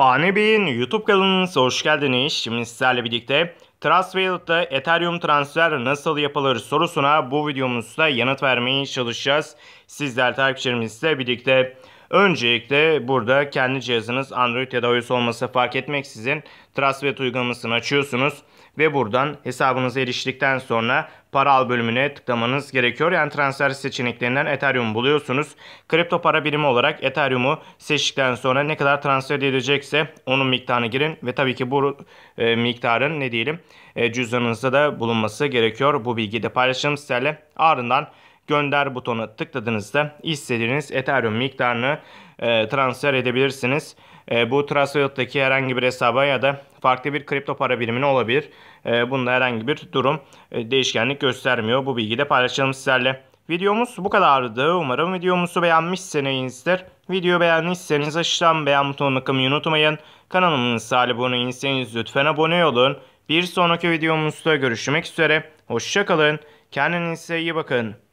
Fani Bey'in YouTube kanalınıza hoş geldiniz. Şimdi sizlerle birlikte Trustwallet'ta Ethereum transfer nasıl yapılır sorusuna bu videomuzda yanıt vermeye çalışacağız. Sizler takipçilerimizle birlikte. Öncelikle burada kendi cihazınız Android ya da iOS olması fark etmeksizin Trustwet uygulamasını açıyorsunuz ve buradan hesabınıza eriştikten sonra para al bölümüne tıklamanız gerekiyor. Yani transfer seçeneklerinden Ethereum buluyorsunuz. Kripto para birimi olarak Ethereum'u seçtikten sonra ne kadar transfer edilecekse onun miktarını girin ve tabii ki bu e, miktarın ne diyelim e, cüzdanınızda da bulunması gerekiyor. Bu bilgiyi de paylaşalım sizlerle. Ardından gönder butonu tıkladığınızda istediğiniz Ethereum miktarını e, transfer edebilirsiniz. E, bu Trustwallet'taki herhangi bir hesaba ya da farklı bir kripto para birimine olabilir. E, bunda herhangi bir durum e, değişkenlik göstermiyor. Bu bilgiyi de paylaşalım sizlerle. Videomuz bu kadardı. Umarım videomuzu beğenmişsinizdir. Video beğendiyseniz aşağıdan beğen butonuna kımayı unutmayın. Kanalımıza abone değilseniz lütfen abone olun. Bir sonraki videomuzda görüşmek üzere. Hoşçakalın. Kendinize iyi bakın.